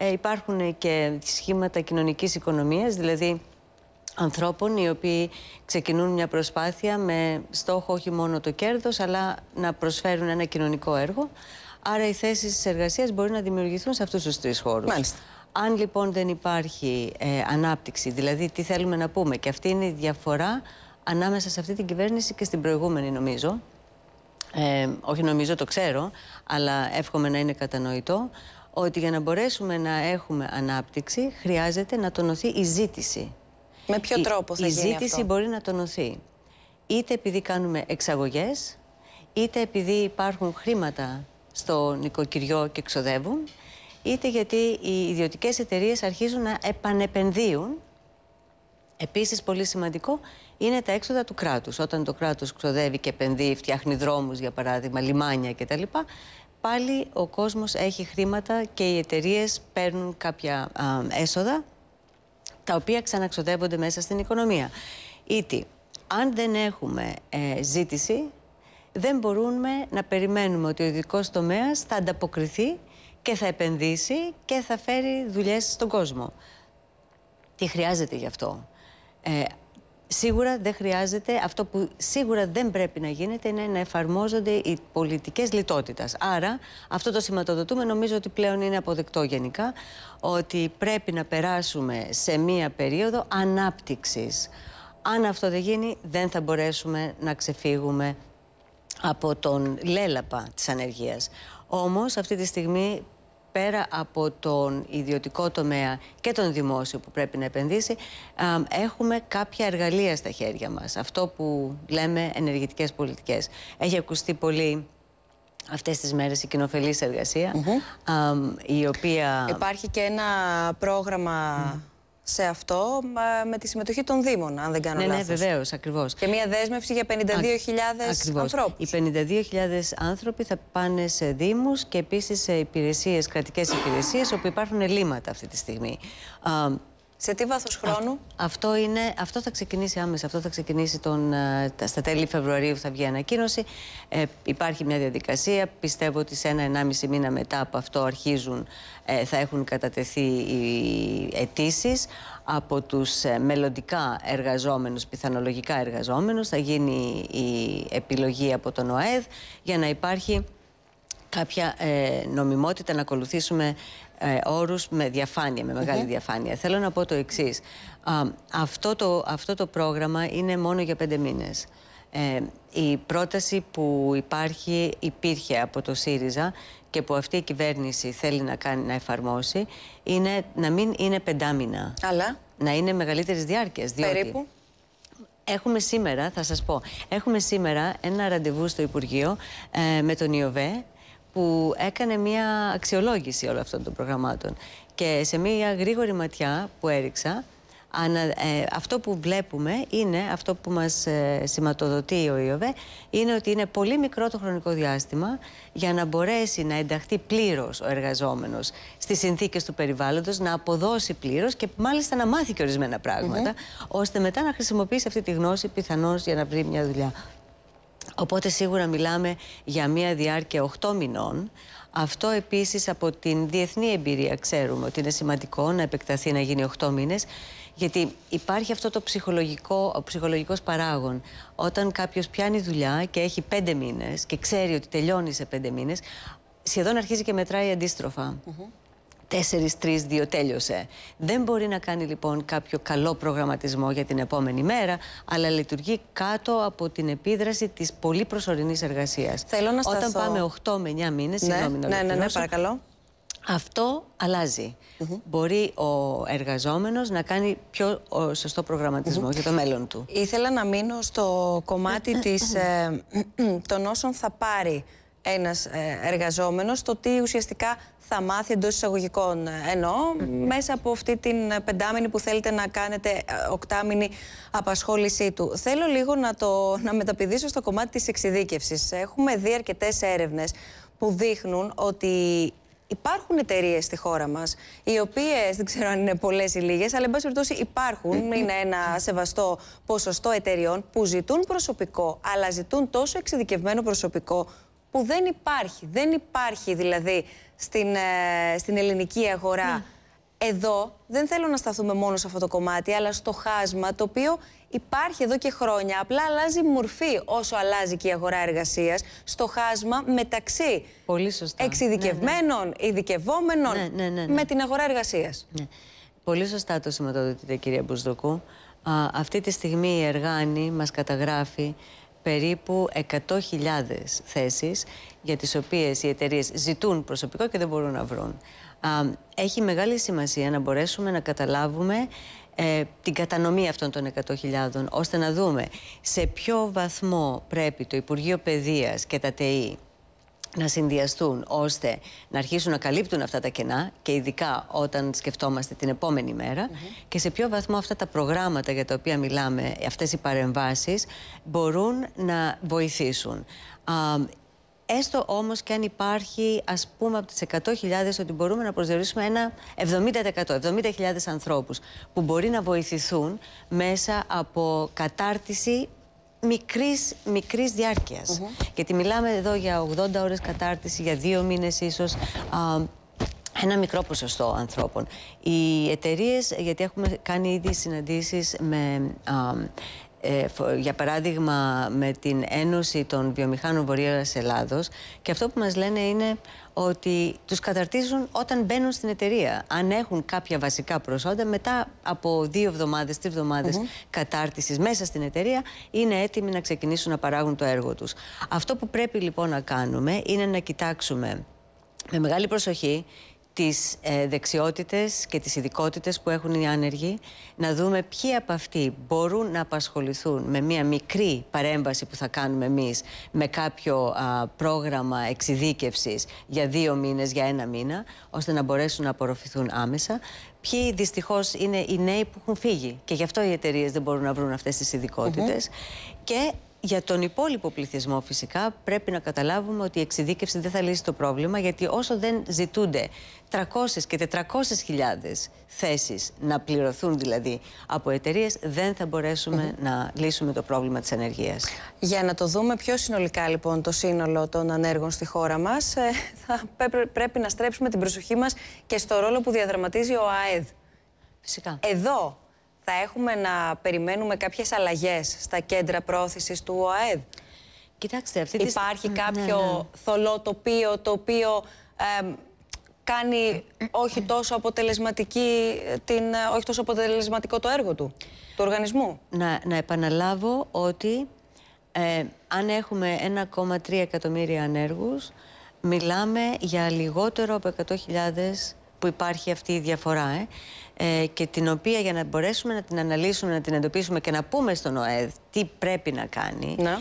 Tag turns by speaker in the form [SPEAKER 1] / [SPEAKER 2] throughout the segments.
[SPEAKER 1] Ε, υπάρχουν και σχήματα κοινωνικής οικονομίας, δηλαδή ανθρώπων οι οποίοι ξεκινούν μια προσπάθεια με στόχο όχι μόνο το κέρδος, αλλά να προσφέρουν ένα κοινωνικό έργο. Άρα οι θέσεις εργασίας μπορεί να δημιουργηθούν σε αυτούς τους τρεις χώρους. Μάλιστα. Αν λοιπόν δεν υπάρχει ε, ανάπτυξη, δηλαδή τι θέλουμε να πούμε, και αυτή είναι η διαφορά ανάμεσα σε αυτή την κυβέρνηση και στην προηγούμενη νομίζω, ε, όχι νομίζω το ξέρω, αλλά εύχομαι να είναι κατανοητό, ότι για να μπορέσουμε να έχουμε ανάπτυξη χρειάζεται να τονωθεί η ζήτηση. Με ποιο τρόπο θα η, γίνει η ζήτηση μπορεί να τονωθεί. Είτε επειδή κάνουμε εξαγωγές, είτε επειδή υπάρχουν χρήματα στο νοικοκυριό και ξοδεύουν, είτε γιατί οι ιδιωτικές εταιρείες αρχίζουν να επανεπενδύουν. Επίσης, πολύ σημαντικό είναι τα έξοδα του κράτους. Όταν το κράτος ξοδεύει και επενδύει, φτιάχνει δρόμους, για παράδειγμα, λιμάνια κτλ πάλι ο κόσμος έχει χρήματα και οι εταιρείες παίρνουν κάποια έσοδα τα οποία ξαναξοδεύονται μέσα στην οικονομία. Ήτι, αν δεν έχουμε ε, ζήτηση, δεν μπορούμε να περιμένουμε ότι ο ειδικός τομέας θα ανταποκριθεί και θα επενδύσει και θα φέρει δουλειές στον κόσμο. Τι χρειάζεται γι' αυτό. Ε, Σίγουρα δεν χρειάζεται, αυτό που σίγουρα δεν πρέπει να γίνεται είναι να εφαρμόζονται οι πολιτικές λιτότητας. Άρα, αυτό το σηματοδοτούμε νομίζω ότι πλέον είναι αποδεκτό γενικά ότι πρέπει να περάσουμε σε μία περίοδο ανάπτυξης. Αν αυτό δεν γίνει, δεν θα μπορέσουμε να ξεφύγουμε από τον λέλαπα της ανεργίας. Όμως αυτή τη στιγμή πέρα από τον ιδιωτικό τομέα και τον δημόσιο που πρέπει να επενδύσει, έχουμε κάποια εργαλεία στα χέρια μας. Αυτό που λέμε ενεργητικές πολιτικές. Έχει ακουστεί πολύ αυτές τις μέρες η κοινοφελής εργασία, η οποία...
[SPEAKER 2] Υπάρχει και ένα πρόγραμμα σε αυτό με τη συμμετοχή των Δήμων, αν
[SPEAKER 1] δεν κάνω ναι, ναι λάθος. Ναι, βεβαίως, ακριβώς. Και μια δέσμευση για 52.000 ανθρώπους. Οι 52.000 άνθρωποι θα πάνε σε Δήμους και επίσης σε υπηρεσίες, κρατικές υπηρεσίες, όπου υπάρχουν ελλείμματα αυτή τη στιγμή. Σε τι βάθος χρόνου? αυτό, είναι, αυτό θα ξεκινήσει άμεσα. Αυτό θα ξεκινήσει τον, ε, στα τέλη Φεβρουαρίου θα βγει ανακοίνωση. Ε, υπάρχει μια διαδικασία. Πιστεύω ότι σε ένα-ενάμιση μήνα μετά από αυτό αρχίζουν, ε, θα έχουν κατατεθεί οι αιτήσεις από τους ε, μελλοντικά εργαζόμενους, πιθανολογικά εργαζόμενους. Θα γίνει η επιλογή από τον ΟΑΕΔ για να υπάρχει κάποια ε, νομιμότητα, να ακολουθήσουμε ε, όρους με διαφάνεια, με μεγάλη διαφάνεια. Θέλω να πω το εξής. Αυτό το, αυτό το πρόγραμμα είναι μόνο για πέντε μήνες. Ε, η πρόταση που υπάρχει, υπήρχε από το ΣΥΡΙΖΑ και που αυτή η κυβέρνηση θέλει να κάνει να εφαρμόσει είναι να μην είναι πεντάμινα. Αλλά. Να είναι μεγαλύτερης διάρκειας. Διότι περίπου. Έχουμε σήμερα, θα σας πω, έχουμε σήμερα ένα ραντεβού στο Υπουργείο με τον Ιοβέ που έκανε μια αξιολόγηση όλων αυτών των προγραμμάτων. Και σε μια γρήγορη ματιά που έριξα, ε, αυτό που βλέπουμε είναι, αυτό που μας ε, σηματοδοτεί ο Ιωβέ, είναι ότι είναι πολύ μικρό το χρονικό διάστημα για να μπορέσει να ενταχθεί πλήρως ο εργαζόμενος στις συνθήκες του περιβάλλοντος, να αποδώσει πλήρως και μάλιστα να μάθει και ορισμένα πράγματα, ναι. ώστε μετά να χρησιμοποιήσει αυτή τη γνώση πιθανώς για να βρει μια δουλειά. Οπότε σίγουρα μιλάμε για μια διάρκεια 8 μηνών. Αυτό επίσης από την διεθνή εμπειρία ξέρουμε ότι είναι σημαντικό να επεκταθεί να γίνει 8 μήνες γιατί υπάρχει αυτό το ψυχολογικό, ο ψυχολογικός παράγον. Όταν κάποιος πιάνει δουλειά και έχει 5 μήνες και ξέρει ότι τελειώνει σε 5 μήνες σχεδόν αρχίζει και μετράει αντίστροφα. 4-3-2 τέλειωσε. Δεν μπορεί να κάνει λοιπόν κάποιο καλό προγραμματισμό για την επόμενη μέρα, αλλά λειτουργεί κάτω από την επίδραση της πολύ προσωρινής εργασίας. Θέλω να σταθώ. Όταν πάμε 8 με 9 μήνες, ναι, συγγνώμη να ναι, ναι, ναι, παρακαλώ. Αυτό αλλάζει. Μπορεί ο εργαζόμενος να κάνει πιο σωστό προγραμματισμό για το μέλλον του.
[SPEAKER 2] Ήθελα να μείνω στο κομμάτι της, ε, των όσων θα πάρει ένας ε, εργαζόμενος το τι ουσιαστικά θα μάθει εντός εισαγωγικών. Ε, Ενώ mm μέσα από αυτή την ε, πεντάμινη που θέλετε να κάνετε, οκτάμινη απασχόλησή του. Θέλω λίγο να, το, να μεταπηδήσω στο κομμάτι της εξειδίκευσης. Έχουμε δει αρκετές έρευνες που δείχνουν ότι Υπάρχουν εταιρείες στη χώρα μας, οι οποίες δεν ξέρω αν είναι πολλές ή λίγες, αλλά εν πάση περιπτώσει υπάρχουν. Είναι ένα σεβαστό ποσοστό εταιριών που ζητούν προσωπικό, αλλά ζητούν τόσο εξειδικευμένο προσωπικό που δεν υπάρχει. Δεν υπάρχει δηλαδή στην, ε, στην ελληνική αγορά. Ναι. Εδώ δεν θέλω να σταθούμε μόνο σε αυτό το κομμάτι, αλλά στο χάσμα το οποίο υπάρχει εδώ και χρόνια. Απλά αλλάζει μορφή όσο αλλάζει και η αγορά εργασίας. Στο χάσμα μεταξύ Πολύ σωστά. εξειδικευμένων, ναι, ναι. ειδικευόμενων ναι, με την
[SPEAKER 1] αγορά εργασίας. Πολύ σωστά το σηματοδοτείτε, κυρία Μπουσδοκού. Α, αυτή τη στιγμή η Εργάνη μας καταγράφει περίπου 100.000 θέσεις για τις οποίες οι εταιρείες ζητούν προσωπικό και δεν μπορούν να βρουν. Έχει μεγάλη σημασία να μπορέσουμε να καταλάβουμε ε, την κατανομή αυτών των 100.000 ώστε να δούμε σε ποιο βαθμό πρέπει το Υπουργείο Παιδείας και τα ΤΕΗ να συνδυαστούν ώστε να αρχίσουν να καλύπτουν αυτά τα κενά και ειδικά όταν σκεφτόμαστε την επόμενη και σε ποιο βαθμό αυτά τα προγράμματα για τα οποία μιλάμε, αυτές οι παρεμβάσεις μπορούν να βοηθήσουν. έστω όμως και αν υπάρχει ας πούμε από τις 100.000 ότι μπορούμε να προσδιορίσουμε ένα 70%, 70.000 ανθρώπους που μπορεί να βοηθηθούν μέσα από κατάρτιση μικρής, μικρής διάρκειας. Mm -hmm. Γιατί μιλάμε εδώ για 80 ώρες κατάρτιση, για δύο μήνες ίσως, ένα μικρό ποσοστό ανθρώπων. Οι εταιρείες, γιατί έχουμε κάνει ήδη συναντήσεις με ε, για παράδειγμα με την Ένωση των Βιομηχάνων Βορείας Ελλάδος και αυτό που μας λένε είναι ότι τους καταρτίζουν όταν μπαίνουν στην εταιρεία. Αν έχουν κάποια βασικά προσόντα, μετά από δύο εβδομάδες, τρεις εβδομάδες mm κατάρτισης μέσα στην εταιρεία, είναι έτοιμοι να ξεκινήσουν να παράγουν το έργο τους. Αυτό που πρέπει λοιπόν να κάνουμε είναι να κοιτάξουμε με μεγάλη προσοχή τις ε, δεξιότητες και τις ειδικότητες που έχουν οι άνεργοι, να δούμε ποιοι από αυτοί μπορούν να απασχοληθούν με μια μικρή παρέμβαση που θα κάνουμε εμείς με κάποιο πρόγραμμα εξειδίκευσης για δύο μήνες, για ένα μήνα, ώστε να μπορέσουν να απορροφηθούν άμεσα. Ποιοι δυστυχώς είναι οι νέοι που έχουν φύγει και γι' αυτό οι εταιρείες δεν μπορούν να βρουν αυτές τις ειδικότητες. Και για τον υπόλοιπο πληθυσμό φυσικά πρέπει να καταλάβουμε ότι η εξειδίκευση δεν θα λύσει το πρόβλημα γιατί όσο δεν ζητούνται 300 και 400 χιλιάδες θέσεις να πληρωθούν δηλαδή από εταιρείες, δεν θα μπορέσουμε να λύσουμε το πρόβλημα της ανεργίας. Για να το δούμε πιο συνολικά λοιπόν το σύνολο των
[SPEAKER 2] ανέργων στη χώρα μας ε, θα πρέπει να στρέψουμε την προσοχή μας και στο ρόλο που διαδραματίζει ο ΑΕΔ. Φυσικά. Εδώ θα έχουμε να περιμένουμε κάποιες αλλαγές στα κέντρα πρόθεσης του ΟΑΕΔ. Κοιτάξτε, Υπάρχει ναι, κάποιο ναι. θολό τοπίο το οποίο κάνει όχι τόσο, αποτελεσματική, την, όχι τόσο αποτελεσματικό το έργο του, του οργανισμού.
[SPEAKER 1] Να, να επαναλάβω ότι ε, αν έχουμε 1,3 εκατομμύρια ανέργους, μιλάμε για λιγότερο από 100.000 που υπάρχει αυτή η διαφορά ε. ε, και την οποία για να μπορέσουμε να την αναλύσουμε, να την εντοπίσουμε και να πούμε στον ΟΕΔ τι πρέπει να κάνει, να.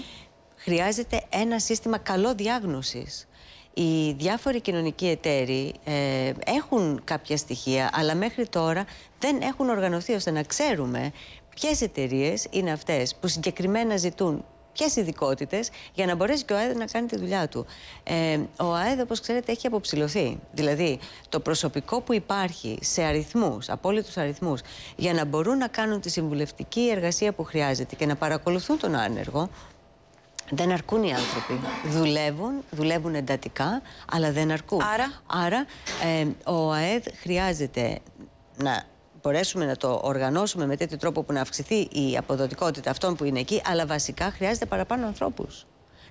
[SPEAKER 1] χρειάζεται ένα σύστημα καλό διάγνωσης. Οι διάφοροι κοινωνικοί εταίροι ε, έχουν κάποια στοιχεία, αλλά μέχρι τώρα δεν έχουν οργανωθεί ώστε να ξέρουμε ποιες εταιρείες είναι αυτές που συγκεκριμένα ζητούν ποιε ειδικότητες για να μπορέσει και ο ΑΕΔ να κάνει τη δουλειά του. Ε, ο ΑΕΔ, όπως ξέρετε, έχει αποψηλωθεί. Δηλαδή, το προσωπικό που υπάρχει σε αριθμούς, απόλυτους αριθμούς, για να μπορούν να κάνουν τη συμβουλευτική εργασία που χρειάζεται και να παρακολουθούν τον άνεργο, δεν αρκούν οι άνθρωποι. Δουλεύουν, δουλεύουν εντατικά, αλλά δεν αρκούν. Άρα, ε, ο ΑΕΔ χρειάζεται να μπορέσουμε να το οργανώσουμε με τέτοιο τρόπο που να αυξηθεί η αποδοτικότητα αυτών που είναι εκεί, αλλά βασικά χρειάζεται παραπάνω ανθρώπους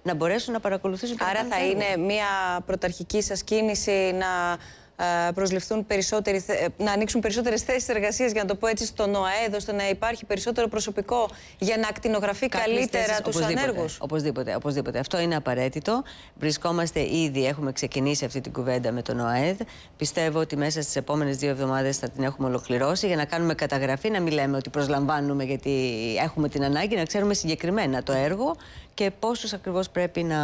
[SPEAKER 1] να μπορέσουν να παρακολουθήσουν. Άρα θα είναι
[SPEAKER 2] μια πρωταρχική σας κίνηση να ε, προσληφθούν περισσότεροι, ε, να ανοίξουν περισσότερες θέσεις εργασίας, για να το πω έτσι, στον ΟΑΕΔ, ώστε να υπάρχει περισσότερο προσωπικό για να ακτινογραφεί καλύτερα του ανέργους.
[SPEAKER 1] Οπωσδήποτε, οπωσδήποτε. Αυτό είναι απαραίτητο. Βρισκόμαστε ήδη, έχουμε ξεκινήσει αυτή την κουβέντα με τον ΟΑΕΔ. Πιστεύω ότι μέσα στις επόμενες δύο εβδομάδες θα την έχουμε ολοκληρώσει για να κάνουμε καταγραφή, να μην λέμε ότι προσλαμβάνουμε γιατί έχουμε την ανάγκη, να ξέρουμε συγκεκριμένα το έργο και πόσους ακριβώς πρέπει να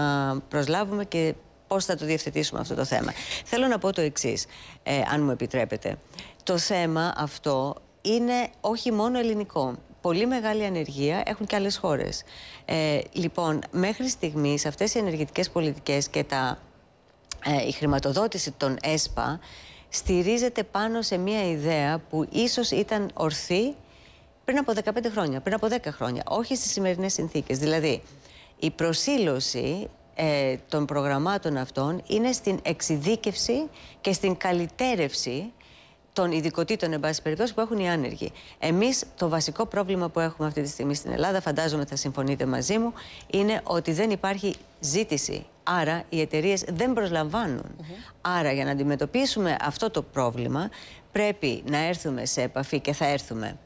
[SPEAKER 1] προσλάβουμε και πώς θα το διευθετήσουμε αυτό το θέμα. Θέλω να πω το εξής, ε, αν μου επιτρέπετε. Το θέμα αυτό είναι όχι μόνο ελληνικό. Πολύ μεγάλη ανεργία έχουν και άλλες χώρες. Ε, λοιπόν, μέχρι στιγμής αυτές οι ενεργητικές πολιτικές και τα, ε, η χρηματοδότηση των ΕΣΠΑ στηρίζεται πάνω σε μια ιδέα που ίσως ήταν ορθή πριν από 15 χρόνια, πριν από 10 χρόνια, όχι στις σημερινές συνθήκες. Δηλαδή, η προσήλωση ε, των προγραμμάτων αυτών είναι στην εξειδίκευση και στην καλυτέρευση των ειδικοτήτων, εν πάση περιπτώσει, που έχουν οι άνεργοι. Εμείς το βασικό πρόβλημα που έχουμε αυτή τη στιγμή στην Ελλάδα, φαντάζομαι θα συμφωνείτε μαζί μου, είναι ότι δεν υπάρχει ζήτηση. Άρα οι εταιρείες δεν προσλαμβάνουν. Άρα για να αντιμετωπίσουμε αυτό το πρόβλημα, πρέπει να έρθουμε σε επαφή και θα έρθουμε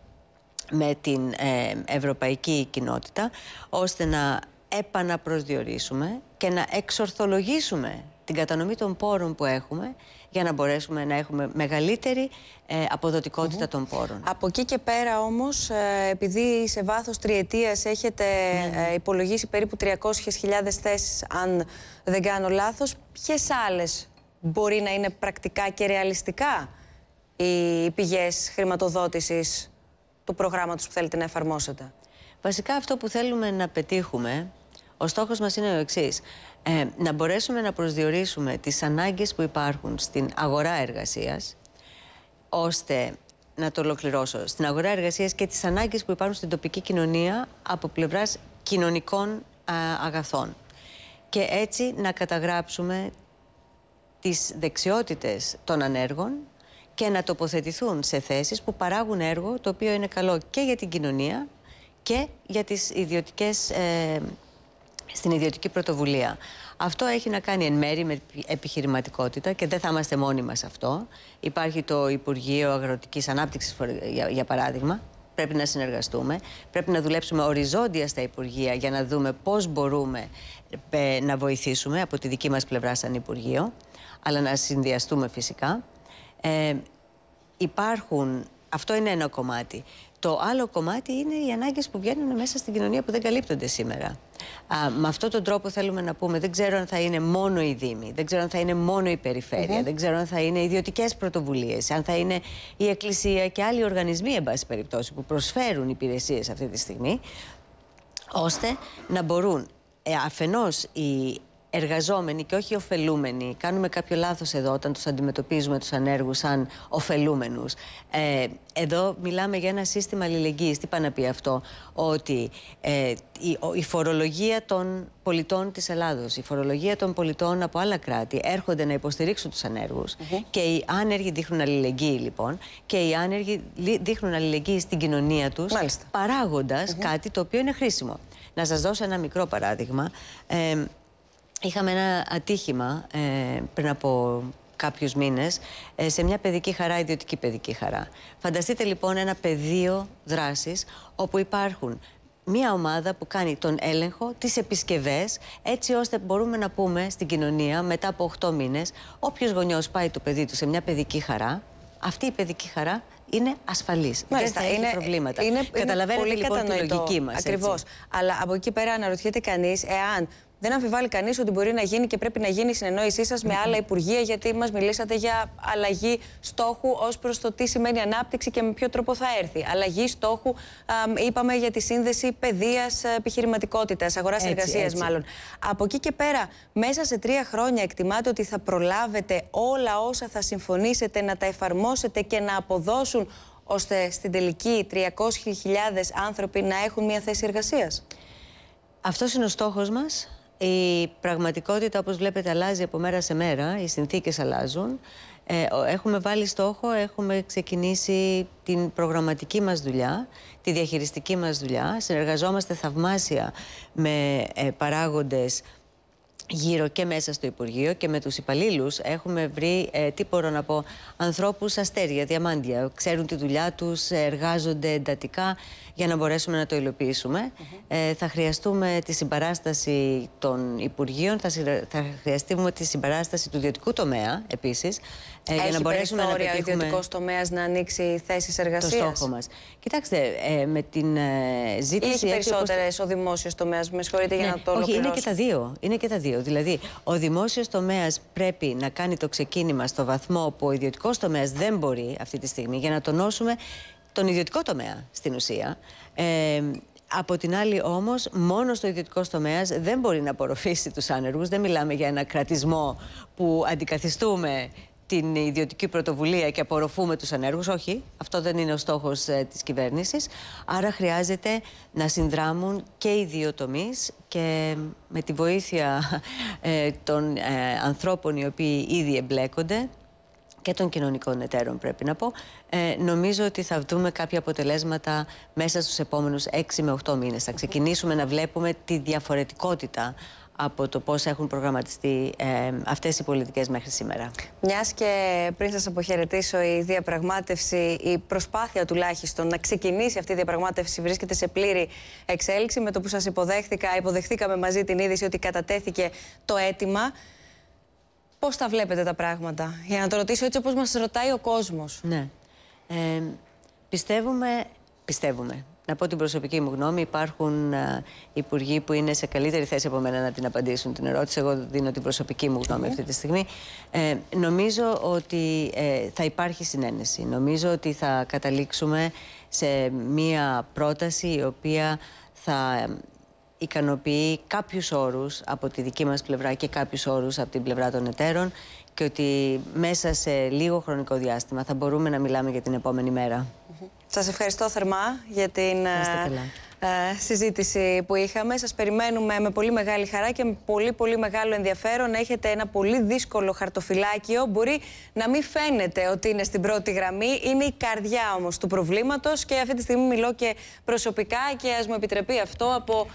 [SPEAKER 1] με την ε, ευρωπαϊκή κοινότητα, ώστε να επαναπροσδιορίσουμε και να εξορθολογήσουμε την κατανομή των πόρων που έχουμε για να μπορέσουμε να έχουμε μεγαλύτερη ε, αποδοτικότητα των πόρων. Από εκεί και πέρα όμως, ε,
[SPEAKER 2] επειδή σε βάθος τριετίας έχετε ναι. ε, υπολογίσει περίπου 300.000 θέσεις, αν δεν κάνω λάθος, ποιες άλλες μπορεί να είναι πρακτικά και ρεαλιστικά
[SPEAKER 1] οι πηγές χρηματοδότησης του προγράμματος που θέλετε να εφαρμόσετε. Βασικά αυτό που θέλουμε να πετύχουμε ο στόχος μας είναι ο εξής. Ε, να μπορέσουμε να προσδιορίσουμε τις ανάγκες που υπάρχουν στην αγορά εργασίας, ώστε να το ολοκληρώσω, στην αγορά εργασίας και τις ανάγκες που υπάρχουν στην τοπική κοινωνία από πλευράς κοινωνικών αγαθών. Και έτσι να καταγράψουμε τις δεξιότητες των ανέργων και να τοποθετηθούν σε θέσεις που παράγουν έργο το οποίο είναι καλό και για την κοινωνία και για τις ιδιωτικές ε, στην ιδιωτική πρωτοβουλία. Αυτό έχει να κάνει εν μέρη με επιχειρηματικότητα και δεν θα είμαστε μόνοι μας αυτό. Υπάρχει το Υπουργείο Αγροτικής Ανάπτυξης, για παράδειγμα, πρέπει να συνεργαστούμε, πρέπει να δουλέψουμε οριζόντια στα Υπουργεία για να δούμε πώς μπορούμε ε, να βοηθήσουμε από τη δική μας πλευρά σαν Υπουργείο, αλλά να συνδυαστούμε φυσικά. Ε, υπάρχουν, αυτό είναι ένα κομμάτι. Το άλλο κομμάτι είναι οι ανάγκες που βγαίνουν μέσα στην κοινωνία που δεν καλύπτονται σήμερα. Α, με αυτόν τον τρόπο θέλουμε να πούμε, δεν ξέρω αν θα είναι μόνο η Δήμη, δεν ξέρω αν θα είναι μόνο η περιφέρεια, δεν ξέρω αν θα είναι ιδιωτικές πρωτοβουλίες, αν θα είναι η Εκκλησία και άλλοι οργανισμοί, εν πάση περιπτώσει, που προσφέρουν υπηρεσίες αυτή τη στιγμή, ώστε να μπορούν ε, αφενός οι εργαζόμενοι και όχι ωφελούμενοι, κάνουμε κάποιο λάθος εδώ όταν τους αντιμετωπίζουμε τους ανέργους σαν ωφελούμενους. Ε, εδώ μιλάμε για ένα σύστημα αλληλεγγύης. Τι πάει να πει αυτό, ότι ε, η, η φορολογία των πολιτών της Ελλάδος, η φορολογία των πολιτών από άλλα κράτη έρχονται να υποστηρίξουν τους ανεργους και οι άνεργοι δείχνουν αλληλεγγύη λοιπόν και οι άνεργοι δείχνουν αλληλεγγύη στην κοινωνία τους Μάλιστα. κάτι το οποίο είναι χρήσιμο. Να σας δώσω ένα μικρό παράδειγμα. Ε, Είχαμε ένα ατύχημα ε, πριν από κάποιους μήνες ε, σε μια παιδική χαρά, ιδιωτική παιδική χαρά. Φανταστείτε λοιπόν ένα πεδίο δράσης όπου υπάρχουν μια ομάδα που κάνει τον έλεγχο, τις επισκευές, έτσι ώστε μπορούμε να πούμε στην κοινωνία μετά από 8 μήνες, όποιος γονιός πάει το παιδί του σε μια παιδική χαρά, αυτή η παιδική χαρά είναι ασφαλής. Δεν είναι, προβλήματα. Είναι, είναι πολύ λοιπόν κατανοητό, λογική μα. Ακριβώς.
[SPEAKER 2] Αλλά από εκεί πέρα αναρωτιέται κανείς εάν δεν αμφιβάλλει κανείς ότι μπορεί να γίνει και πρέπει να γίνει η συνεννόησή σας με άλλα υπουργεία, γιατί μας μιλήσατε για αλλαγή στόχου ως προς το τι σημαίνει ανάπτυξη και με ποιο τρόπο θα έρθει. Αλλαγή στόχου, είπαμε για τη σύνδεση παιδείας ε, επιχειρηματικότητας, αγοράς εργασία μάλλον. Από εκεί και πέρα, μέσα σε τρία χρόνια εκτιμάτε ότι θα προλάβετε όλα όσα θα συμφωνήσετε να τα εφαρμόσετε και να αποδώσουν ώστε στην τελική 300.000 άνθρωποι να έχουν μια θέση
[SPEAKER 1] εργασίας. Αυτός είναι ο στόχος μας. Η πραγματικότητα, όπως βλέπετε, αλλάζει από μέρα σε μέρα. Οι συνθήκες αλλάζουν. Ε, έχουμε βάλει στόχο, έχουμε ξεκινήσει την προγραμματική μας δουλειά, τη διαχειριστική μας δουλειά. Συνεργαζόμαστε θαυμάσια με ε, παράγοντες γύρω και μέσα στο Υπουργείο και με τους υπαλλήλους έχουμε βρει, ε, τι μπορώ να πω, ανθρώπους αστέρια, διαμάντια. Ξέρουν τη δουλειά τους, ε, εργάζονται εντατικά για να μπορέσουμε να το υλοποιήσουμε. Ε, θα χρειαστούμε τη συμπαράσταση των Υπουργείων, θα, θα χρειαστούμε τη συμπαράσταση του ιδιωτικού τομέα επίσης, ε, για να μπορέσουμε να πετύχουμε... ο ιδιωτικός
[SPEAKER 2] τομέας να ανοίξει θέσεις εργασία. Το στόχο μας.
[SPEAKER 1] Κοιτάξτε, ε, με την ε, ζήτηση. Έχει περισσότερε
[SPEAKER 2] όπως... ο δημόσιος τομέας, με συγχωρείτε για ναι. να το Όχι, είναι και τα
[SPEAKER 1] δύο. Είναι και τα δύο. Δηλαδή, ο δημόσιος τομέας πρέπει να κάνει το ξεκίνημα στο βαθμό που ο ιδιωτικός τομέας δεν μπορεί αυτή τη στιγμή για να τονώσουμε τον ιδιωτικό τομέα στην ουσία. Ε, από την άλλη, όμως, μόνος στο ιδιωτικός τομέας δεν μπορεί να απορροφήσει τους άνεργους. Δεν μιλάμε για ένα κρατισμό που αντικαθιστούμε την ιδιωτική πρωτοβουλία και απορροφούμε τους ανέργους. Όχι, αυτό δεν είναι ο στόχος ε, της κυβέρνησης. Άρα χρειάζεται να συνδράμουν και οι δύο τομείς και με τη βοήθεια ε, των ε, ανθρώπων οι οποίοι ήδη εμπλέκονται και των κοινωνικών εταίρων πρέπει να πω, νομίζω ότι θα δούμε κάποια αποτελέσματα μέσα στους επόμενους 6 με 8 μήνες. Θα ξεκινήσουμε να βλέπουμε τη διαφορετικότητα από το πώς έχουν προγραμματιστεί ε, αυτές οι πολιτικές μέχρι σήμερα.
[SPEAKER 2] Μιας και πριν σας αποχαιρετήσω η διαπραγμάτευση, η προσπάθεια τουλάχιστον να ξεκινήσει αυτή η διαπραγμάτευση βρίσκεται σε πλήρη εξέλιξη με το που σας υποδέχθηκα, υποδεχθήκαμε μαζί την είδηση ότι κατατέθηκε το αίτημα.
[SPEAKER 1] Πώς τα βλέπετε τα πράγματα, για να το ρωτήσω έτσι όπως μας ρωτάει ο κόσμος. Ναι. Ε, πιστεύουμε, πιστεύουμε, να πω την προσωπική μου γνώμη. Υπάρχουν ε, υπουργοί που είναι σε καλύτερη θέση από μένα να την απαντήσουν την ερώτηση. Εγώ δίνω την προσωπική μου γνώμη ναι. αυτή τη στιγμή. Ε, νομίζω ότι ε, θα υπάρχει συνένεση. Νομίζω ότι θα καταλήξουμε σε μία πρόταση η οποία θα ε, ικανοποιεί κάποιους όρους από τη δική μας πλευρά και κάποιους όρους από την πλευρά των εταίρων και ότι μέσα σε λίγο χρονικό διάστημα θα μπορούμε να μιλάμε για την επόμενη μέρα.
[SPEAKER 2] Σας ευχαριστώ θερμά για την ε, ε, συζήτηση που είχαμε. Σας περιμένουμε με πολύ μεγάλη χαρά και με πολύ πολύ μεγάλο ενδιαφέρον. Έχετε ένα πολύ δύσκολο χαρτοφυλάκιο. Μπορεί να μην φαίνεται ότι είναι στην πρώτη γραμμή. Είναι η καρδιά όμως του προβλήματος και αυτή τη στιγμή μιλώ και προσωπικά και ας μου επιτρεπεί αυτό από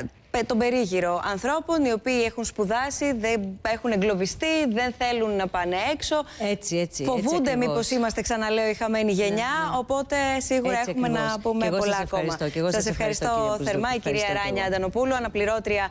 [SPEAKER 2] ε, τον περίγυρο ανθρώπων οι οποίοι έχουν σπουδάσει, δεν έχουν εγκλωβιστεί, δεν θέλουν να πάνε έξω. Έτσι, έτσι. Φοβούνται μήπως είμαστε, ξαναλέω, η χαμένη ναι, γενιά. Ναι. Οπότε σίγουρα έχουμε να πούμε πολλά σας ακόμα. Σα ευχαριστώ, ευχαριστώ, θερμά, η κυρία Ράνια Αντανοπούλου, αναπληρώτρια.